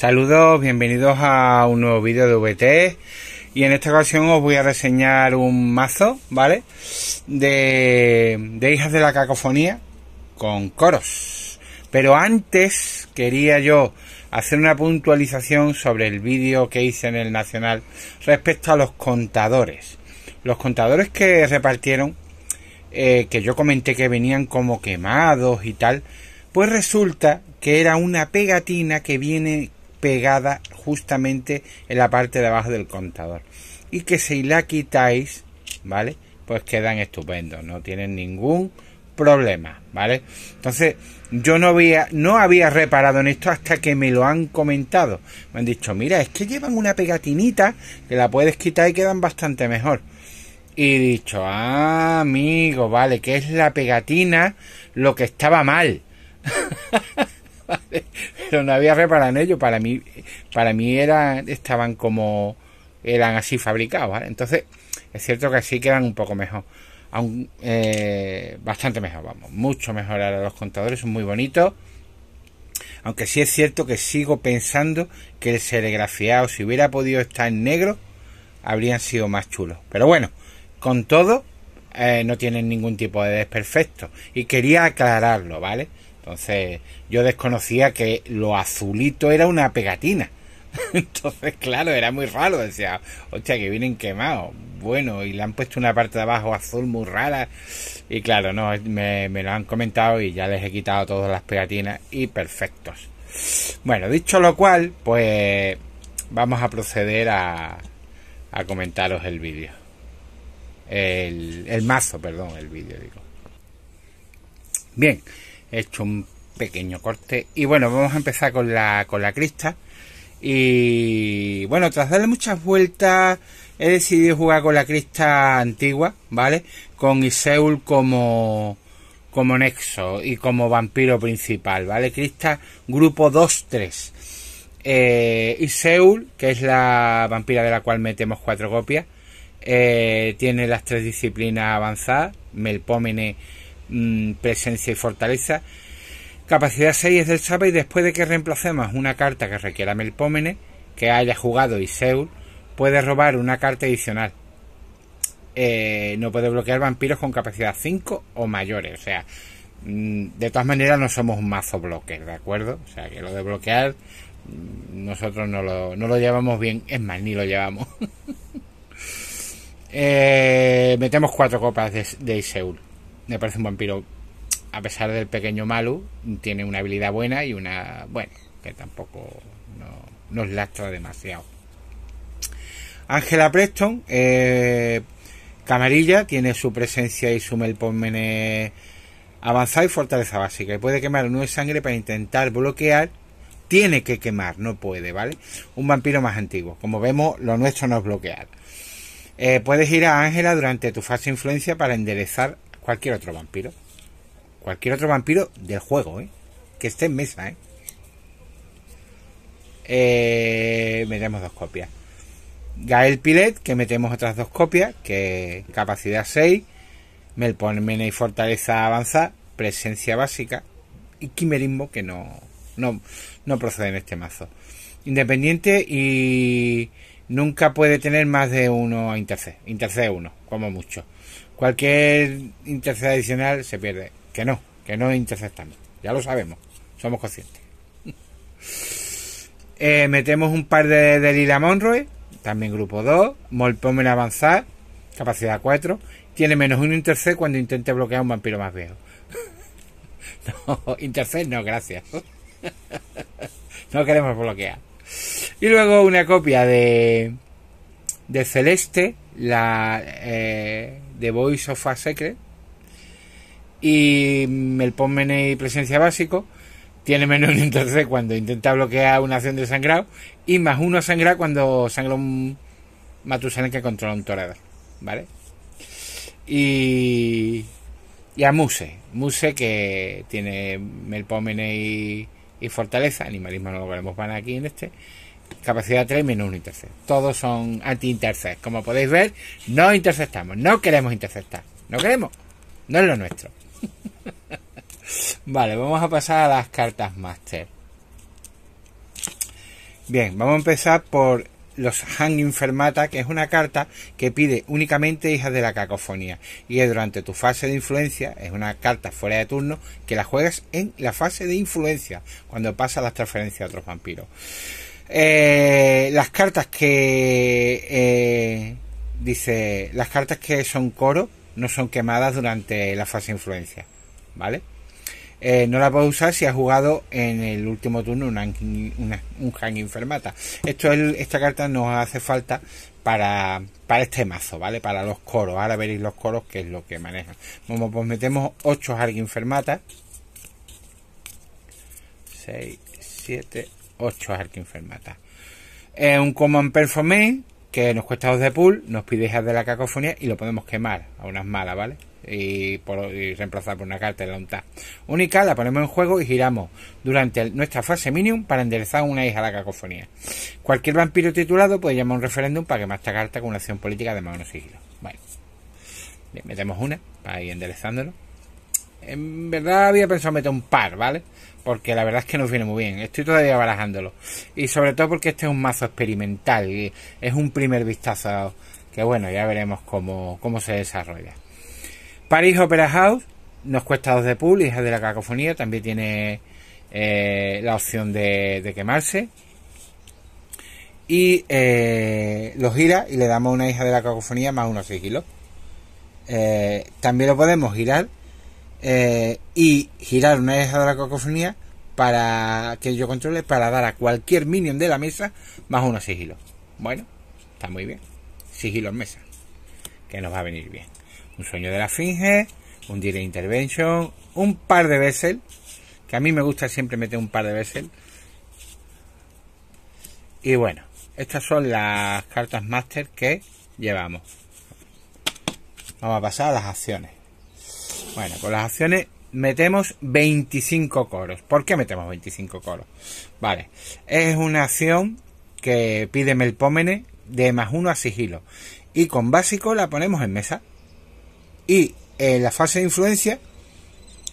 Saludos, bienvenidos a un nuevo vídeo de VT y en esta ocasión os voy a reseñar un mazo, ¿vale? De, hijas de la cacofonía con coros. Pero antes quería yo hacer una puntualización sobre el vídeo que hice en el Nacional respecto a los contadores. Los contadores que repartieron, eh, que yo comenté que venían como quemados y tal, pues resulta que era una pegatina que viene pegada justamente en la parte de abajo del contador. Y que si la quitáis, ¿vale? Pues quedan estupendos, no tienen ningún problema, ¿vale? Entonces, yo no había, no había reparado en esto hasta que me lo han comentado. Me han dicho, mira, es que llevan una pegatinita que la puedes quitar y quedan bastante mejor. Y he dicho, ah, amigo, vale, que es la pegatina lo que estaba mal. Pero no había reparado en ello. Para mí, para mí eran estaban como, eran así fabricados, Entonces, es cierto que así quedan un poco mejor. aún eh, bastante mejor, vamos. Mucho mejor ahora los contadores, son muy bonitos. Aunque sí es cierto que sigo pensando que el serigrafiado, si hubiera podido estar en negro, habrían sido más chulos. Pero bueno, con todo, eh, no tienen ningún tipo de desperfecto. Y quería aclararlo, ¿vale? Entonces, yo desconocía que lo azulito era una pegatina. Entonces, claro, era muy raro. Decía, hostia, que vienen quemados. Bueno, y le han puesto una parte de abajo azul muy rara. Y claro, no, me, lo han comentado y ya les he quitado todas las pegatinas y perfectos. Bueno, dicho lo cual, pues vamos a proceder a, comentaros el vídeo. El, el mazo, perdón, el vídeo, digo. Bien, he hecho un pequeño corte. Y bueno, vamos a empezar con la, con la crista. Y bueno, tras darle muchas vueltas, he decidido jugar con la crista antigua, ¿vale? Con Iseul como, como nexo y como vampiro principal, ¿vale? Crista grupo 2-3. Eh, Iseul, que es la vampira de la cual metemos cuatro copias, eh, tiene las tres disciplinas avanzadas, Melpomene. Mm, presencia y fortaleza. Capacidad 6 es del Saba y después de que reemplacemos una carta que requiera Melpómene, que haya jugado Iseul, puede robar una carta adicional. Eh, no puede bloquear vampiros con capacidad 5 o mayores. O sea, mm, de todas maneras no somos un mazo blocker, ¿de acuerdo? O sea, que lo de bloquear mm, nosotros no lo, no lo llevamos bien. Es más, ni lo llevamos. Eh, metemos cuatro copas de, de Iseul me parece un vampiro, a pesar del pequeño Malu, tiene una habilidad buena y una, bueno, que tampoco nos lastra demasiado. Angela Preston, eh, camarilla, tiene su presencia y su melpomene avanzado y fortaleza básica. Y puede quemar un de sangre para intentar bloquear. Tiene que quemar, no puede, ¿vale? Un vampiro más antiguo. Como vemos, lo nuestro no es bloquear. Eh, puedes ir a Ángela durante tu fase de influencia para enderezar cualquier otro vampiro. Cualquier otro vampiro del juego, ¿eh? Que esté en mesa, ¿eh? eh metemos dos copias. Gael Pilet, que metemos otras dos copias, que capacidad 6, Melpomene y Fortaleza Avanzada, Presencia Básica y Quimerismo, que no, no, procede en este mazo. Independiente y nunca puede tener más de uno a interce intercede uno, como mucho. Cualquier interés adicional se pierde. Que no, que no interceptamos. Ya lo sabemos, somos conscientes. Eh, metemos un par de, de Lila Monroe, también grupo 2, Molpomen avanzar, capacidad 4. Tiene menos un intercept cuando intente bloquear un vampiro más viejo. no, intercept no, gracias. no queremos bloquear. Y luego una copia de, de Celeste la de eh, The Voice of a Secret y el y presencia básico tiene menos un entonces cuando intenta bloquear una acción de sangrado y más uno sangra cuando sangra un Matusalén que controla un torero ¿vale? Y, a Muse, Muse que tiene Melpomene y, y Fortaleza, animalismo no lo veremos para aquí en este, capacidad 3 menos 1 intercept. Todos son anti-intercept. Como podéis ver, no interceptamos, no queremos interceptar. No queremos, no es lo nuestro. vale, vamos a pasar a las cartas master. Bien, vamos a empezar por los Han Infermata, que es una carta que pide únicamente hijas de la cacofonía. Y es durante tu fase de influencia, es una carta fuera de turno, que la juegas en la fase de influencia, cuando pasa las transferencias a otros vampiros. Eh, las cartas que eh, dice las cartas que son coro no son quemadas durante la fase influencia vale eh, no la puedo usar si ha jugado en el último turno un hang infermata esto es, esta carta nos hace falta para, este mazo vale para los coros ahora veréis los coros que es lo que manejan vamos pues metemos 8 hang infermata 6 7 8 arquinfermata. Es un common performance que nos cuesta 2 de pool, nos pide hijas de la cacofonía y lo podemos quemar a unas malas, ¿vale? Y, reemplazar por una carta de la UNTA. Única la ponemos en juego y giramos durante nuestra fase minimum para enderezar una hija a la cacofonía. Cualquier vampiro titulado puede llamar un referéndum para quemar esta carta con una acción política de mano sigilo. Vale. Bueno, metemos una para ir enderezándolo. En verdad había pensado meter un par, ¿vale? Porque la verdad es que nos viene muy bien. Estoy todavía barajándolo. Y sobre todo porque este es un mazo experimental. es un primer vistazo. Que bueno, ya veremos cómo, se desarrolla. París Opera House. Nos cuesta dos de pool. Hija de la cacofonía. También tiene eh, la opción de, quemarse y eh, lo gira y le damos una hija de la cacofonía más unos sigilos. Eh, también lo podemos girar eh, y girar una vez de la cacofonía para que yo controle para dar a cualquier minion de la mesa más unos sigilo Bueno, está muy bien. Sigilo en mesa. Que nos va a venir bien. Un sueño de la finge, un direct intervention, un par de vessel. Que a mí me gusta siempre meter un par de vessel. Y bueno, estas son las cartas master que llevamos. Vamos a pasar a las acciones. Bueno, con las acciones metemos 25 coros. ¿Por qué metemos 25 coros? Vale, es una acción que pide Melpómene de más uno a sigilo. Y con básico la ponemos en mesa. Y eh, en la fase de influencia,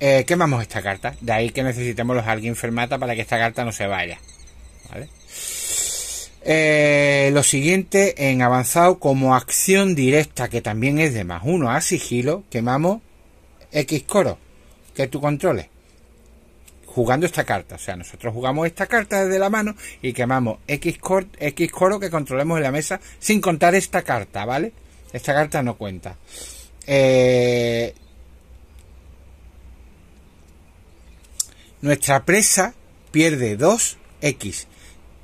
eh, quemamos esta carta. De ahí que necesitemos los alguien fermata para que esta carta no se vaya. Eh, lo siguiente en avanzado como acción directa que también es de más uno a sigilo quemamos X coro que tú controles jugando esta carta. O sea, nosotros jugamos esta carta desde la mano y quemamos X, coro que controlemos en la mesa sin contar esta carta, ¿vale? Esta carta no cuenta. Eh, nuestra presa pierde 2 X.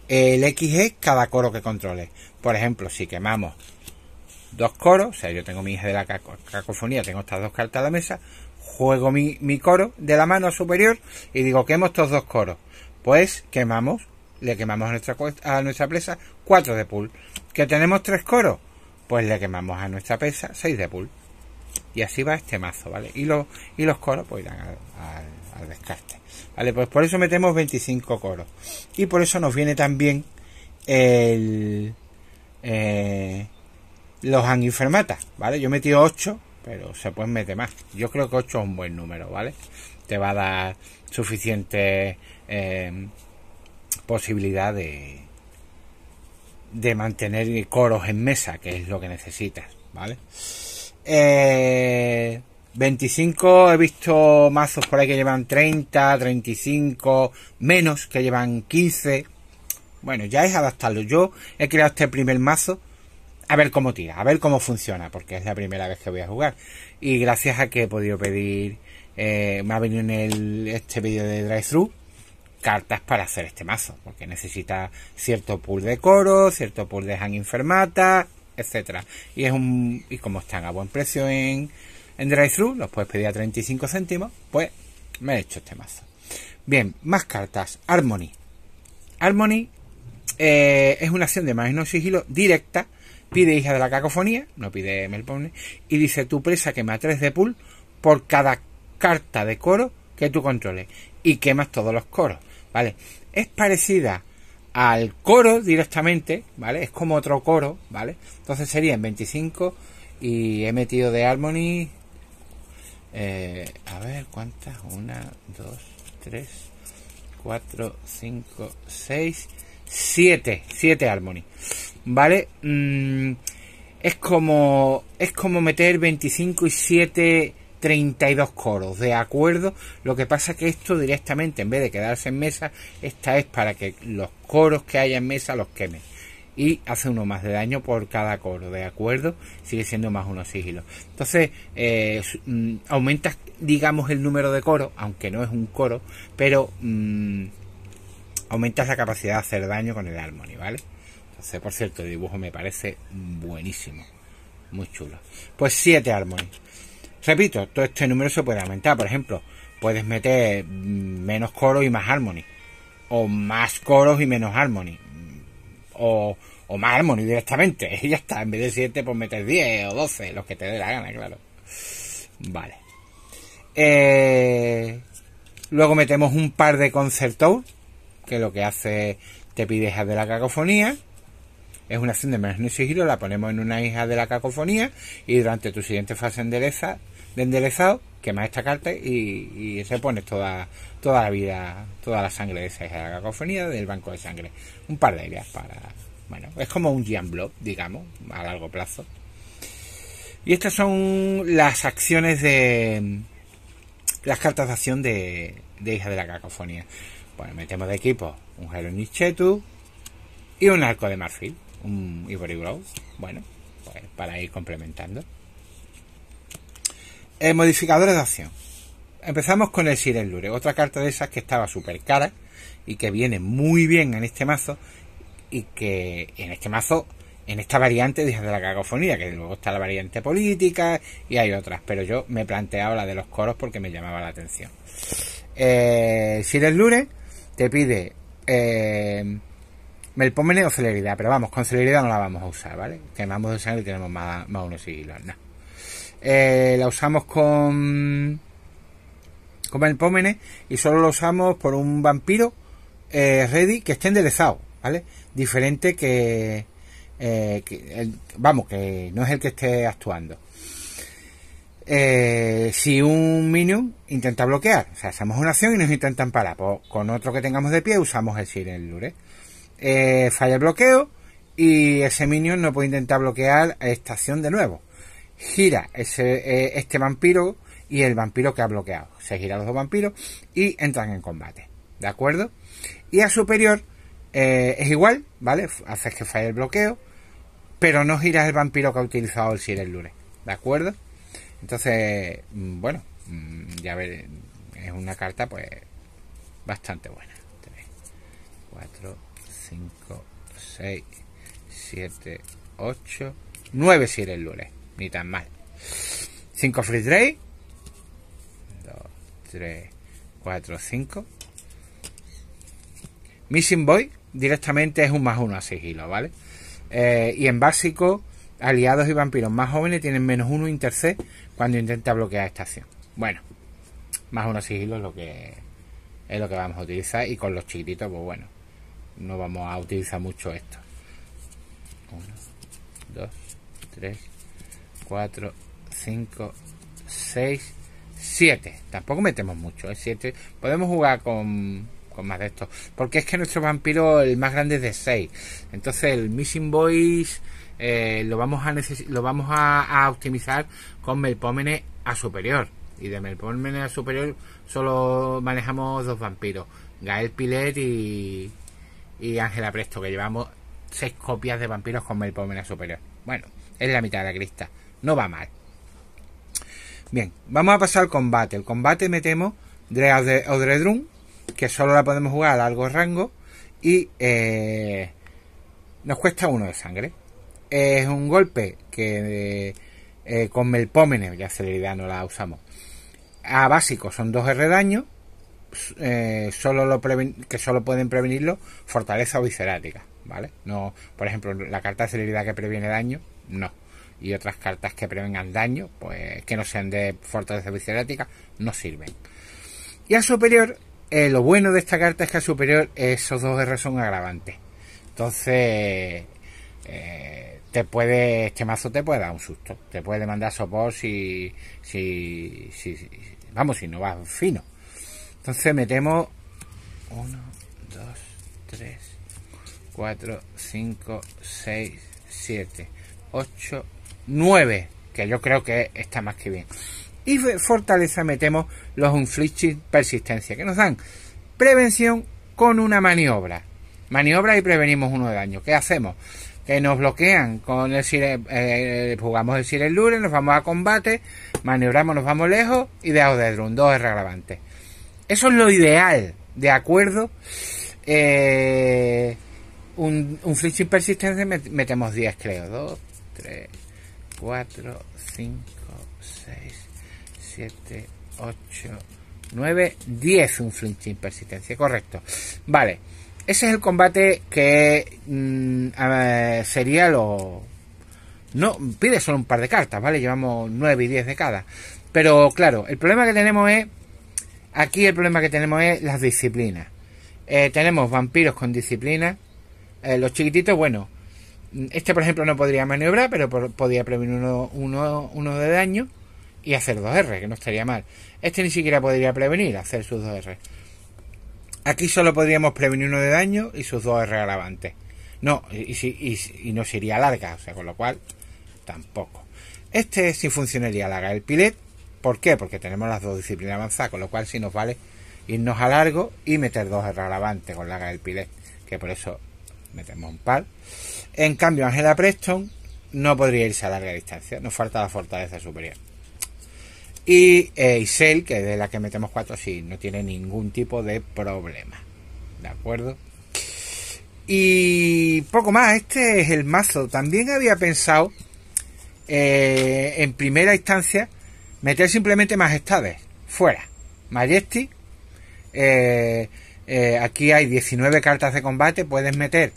El X es cada coro que controle. Por ejemplo, si quemamos dos coros, o sea, yo tengo mi hija de la cacofonía, tengo estas dos cartas a la mesa, juego mi, coro de la mano superior y digo, quemo estos dos coros. Pues quemamos, le quemamos a nuestra, a nuestra presa cuatro de pool. ¿Que tenemos tres coros? Pues le quemamos a nuestra presa seis de pool. Y así va este mazo, ¿vale? Y, y los coros pues irán al, descarte. Vale, pues por eso metemos 25 coros. Y por eso nos viene también el... Eh, los angifermatas, ¿vale? Yo he metido 8, pero se pueden meter más. Yo creo que 8 es un buen número, ¿vale? Te va a dar suficiente eh, posibilidad de, de mantener coros en mesa, que es lo que necesitas, ¿vale? 25, eh, he visto mazos por ahí que llevan 30, 35, menos que llevan 15. Bueno, ya es adaptarlo. Yo he creado este primer mazo a ver cómo tira, a ver cómo funciona, porque es la primera vez que voy a jugar. Y gracias a que he podido pedir, eh, me ha venido en el, este vídeo de drive-thru, cartas para hacer este mazo, porque necesita cierto pool de coro, cierto pool de hang infermata etcétera. Y es un y como están a buen precio en en drive-thru, los puedes pedir a 35 céntimos, pues me he hecho este mazo. Bien, más cartas, Harmony. Harmony eh, es una acción de magno sigilo directa Pide hija de la cacofonía, no pide Melbourne, y dice tu presa quema 3 de pool por cada carta de coro que tú controles. Y quemas todos los coros, ¿vale? Es parecida al coro directamente, ¿vale? Es como otro coro, ¿vale? Entonces serían 25 y he metido de Harmony... Eh, a ver, ¿cuántas? Una, dos, tres, cuatro, cinco, seis, siete. Siete Harmony. ¿vale? Mm, es como meter 25 y 7 32 coros, ¿de acuerdo? Lo que pasa que esto directamente, en vez de quedarse en mesa, esta es para que los coros que haya en mesa los quemen. Y hace uno más de daño por cada coro, ¿de acuerdo? Sigue siendo más unos sigilo. Entonces, eh, mm, aumentas, digamos, el número de coros, aunque no es un coro, pero mm, aumentas la capacidad de hacer daño con el armonio, ¿vale? por cierto, el dibujo me parece buenísimo. Muy chulo. Pues 7 Harmony. Repito, todo este número se puede aumentar. Por ejemplo, puedes meter menos coros y más Harmony. O más coros y menos Harmony. O, más Harmony directamente. Y ya está. En vez de 7, puedes meter 10 o 12. Los que te dé la gana, claro. Vale. Eh, luego metemos un par de concertos. Que lo que hace te de la cacofonía es una acción de menos ni la ponemos en una hija de la cacofonía y durante tu siguiente fase endereza, de enderezado quemas esta carta y, se pone toda, toda la vida, toda la sangre de esa hija de la cacofonía del banco de sangre. Un par de ideas para... Bueno, es como un jam Block, digamos, a largo plazo. Y estas son las acciones de... Las cartas de acción de, Hija de la Cacofonía. Bueno, metemos de equipo un Hero y un Arco de Marfil un Ivory Grove, bueno, pues, para ir complementando. Eh, modificadores de acción. Empezamos con el Siren Lure, otra carta de esas que estaba súper cara y que viene muy bien en este mazo y que en este mazo, en esta variante de la cacofonía, que luego está la variante política y hay otras, pero yo me planteaba la de los coros porque me llamaba la atención. Eh, Siren Lure te pide eh, el o celeridad, pero vamos, con celeridad no la vamos a usar, ¿vale? Quemamos de sangre y tenemos más, uno unos eh, la usamos con. con el y solo lo usamos por un vampiro eh, ready que esté enderezado, ¿vale? Diferente que. Eh, vamos, que no es el que esté actuando. si un minion intenta bloquear, o sea, hacemos una acción y nos intentan parar, pues con otro que tengamos de pie usamos el Siren Lure. Eh, falla el bloqueo y ese minion no puede intentar bloquear a esta de nuevo. Gira ese, eh, este vampiro y el vampiro que ha bloqueado. Se gira los dos vampiros y entran en combate. ¿De acuerdo? Y a superior eh, es igual, ¿vale? Haces que falla el bloqueo, pero no giras el vampiro que ha utilizado el cielo el lunes. ¿De acuerdo? Entonces, mm, bueno, mm, ya ver, es una carta pues bastante buena. 3, 4, 5, 6, 7, 8, 9 si el lunes. Ni tan mal. 5 free trade. 2, 3, 4, 5. Missing Boy directamente es un más uno a sigilo, ¿vale? Eh, y en básico, aliados y vampiros más jóvenes tienen menos uno intercept cuando intenta bloquear esta acción. Bueno, más uno a sigilo lo que es lo que vamos a utilizar y con los chiquititos, pues bueno, no vamos a utilizar mucho esto. 1, 2, 3, 4, 5, 6, 7. Tampoco metemos mucho, es ¿eh? 7. Podemos jugar con, con, más de estos. Porque es que nuestro vampiro, el más grande es de 6. Entonces el Missing Boys eh, lo vamos, a, lo vamos a, a optimizar con melpómenes a superior. Y de Melpómene a superior solo manejamos dos vampiros. Gael Pilet y, y Ángela Presto, que llevamos seis copias de vampiros con Melpomena superior. Bueno, es la mitad de la crista. No va mal. Bien, vamos a pasar al combate. El combate metemos Drea Odredrum, que solo la podemos jugar a largo rango. Y eh, nos cuesta uno de sangre. Es un golpe que eh, con Melpómenes, ya celeridad no la usamos. A básico son 2 R daño pues, eh, solo que solo pueden prevenirlo fortaleza o viscerática, ¿vale? No, por ejemplo, la carta de celeridad que previene daño, no. Y otras cartas que prevengan daño, pues que no sean de fortaleza viscerática, no sirven. Y al superior, eh, lo bueno de esta carta es que al superior esos dos R son agravantes. Entonces, eh, te puede, este mazo te puede dar un susto. Te puede mandar sopor si, si, si, vamos, si no vas fino. Entonces metemos 1, 2, 3, 4, 5, 6, 7, 8, 9. Que yo creo que está más que bien. Y fortaleza metemos los unflinching persistencia. Que nos dan prevención con una maniobra. Maniobra y prevenimos uno de daño. ¿Qué hacemos? que nos bloquean con el eh, jugamos el Siren Lure, nos vamos a combate, maniobramos, nos vamos lejos y de drone, dos regravante eso es lo ideal, ¿de acuerdo? Eh, un, un persistencia metemos 10, creo. 2, 3, 4, 5, 6, 7, 8, 9, 10 un flinching persistencia, correcto. Vale, ese es el combate que mm, sería lo... No, pide solo un par de cartas, ¿vale? Llevamos 9 y 10 de cada. Pero claro, el problema que tenemos es Aquí el problema que tenemos es las disciplinas. Eh, tenemos vampiros con disciplina. Eh, los chiquititos, bueno, este por ejemplo no podría maniobrar, pero podría podía prevenir uno, de daño y hacer dos r que no estaría mal. Este ni siquiera podría prevenir hacer sus dos r Aquí solo podríamos prevenir uno de daño y sus dos r agravantes. No, y, no y, y no sería larga, o sea, con lo cual tampoco. Este sí funcionaría larga. El pilet ¿Por qué? Porque tenemos las dos disciplinas avanzadas, con lo cual sí nos vale irnos a largo y meter dos relevantes con la del Pilet, que por eso metemos un par. En cambio, Angela Preston no podría irse a larga distancia, nos falta la fortaleza superior. Y eh, Isel, que es de la que metemos cuatro, sí, no tiene ningún tipo de problema. ¿De acuerdo? Y poco más, este es el mazo. También había pensado eh, en primera instancia Meter simplemente majestades, fuera. Majesty. Eh, eh, aquí hay 19 cartas de combate, puedes meter,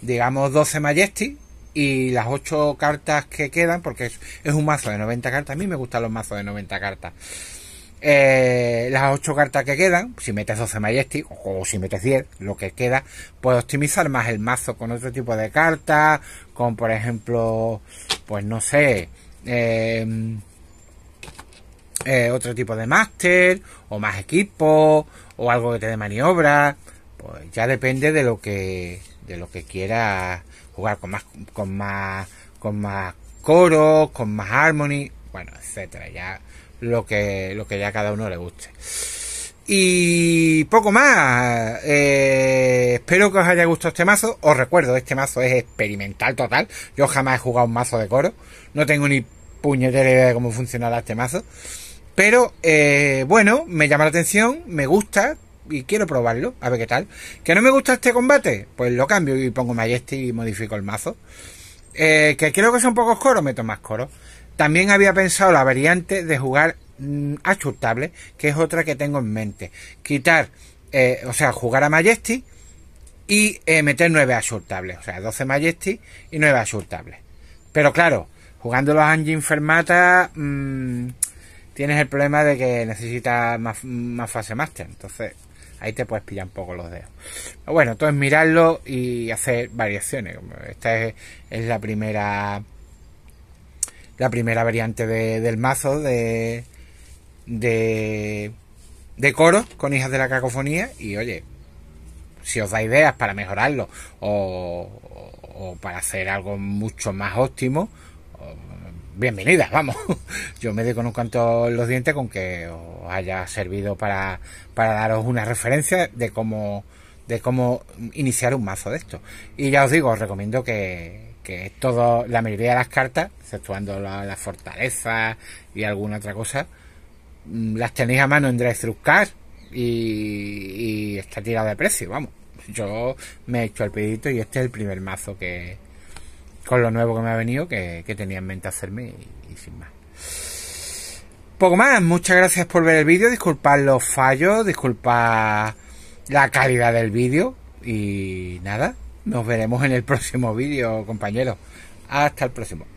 digamos, 12 Majesty y las 8 cartas que quedan, porque es, un mazo de 90 cartas, a mí me gustan los mazos de 90 cartas. Eh, las 8 cartas que quedan, si metes 12 Majestic o si metes 10, lo que queda, puedes optimizar más el mazo con otro tipo de cartas, con por ejemplo, pues no sé, eh, eh, otro tipo de máster, o más equipo, o algo que te dé maniobra. Pues ya depende de lo que, de lo que quieras jugar con más, con más, con más coro con más harmony, bueno, etcétera. Ya lo que, lo que ya cada uno le guste. Y poco más. Eh, espero que os haya gustado este mazo. Os recuerdo, este mazo es experimental total. Yo jamás he jugado un mazo de coro. No tengo ni puñetera idea de cómo funcionará este mazo. Pero eh, bueno, me llama la atención, me gusta y quiero probarlo, a ver qué tal. ¿Que no me gusta este combate? Pues lo cambio y pongo Majesty y modifico el mazo. Eh, que creo que son pocos coros, meto más coros. También había pensado la variante de jugar mm, a que es otra que tengo en mente. Quitar, eh, o sea, jugar a Majesty y meter 9 asultables, o sea, 12 Majesty y 9 asultables. Pero claro, jugando los Anjin Infermata. Mm, tienes el problema de que necesitas más, fase máster. Entonces, ahí te puedes pillar un poco los dedos. Bueno, bueno, entonces mirarlo y hacer variaciones. Esta es, la primera la primera variante del mazo de, de coro con hijas de la cacofonía y oye si os da ideas para mejorarlo o para hacer algo mucho más óptimo Bienvenida, vamos. Yo me doy con un los dientes con que os haya servido para, para daros una referencia de cómo, de cómo iniciar un mazo de esto. Y ya os digo, os recomiendo que, que todo, la mayoría de las cartas, exceptuando la, fortaleza y alguna otra cosa, mm, las tenéis a mano en Drive y, y está tirado de precio, vamos. Yo me he hecho el pedito y este es el primer mazo que, con lo nuevo que me ha venido, que, que tenía en mente hacerme y, sin más. Poco más, muchas gracias por ver el vídeo, disculpad los fallos, disculpad la calidad del vídeo y nada, nos veremos en el próximo vídeo, compañeros. Hasta el próximo.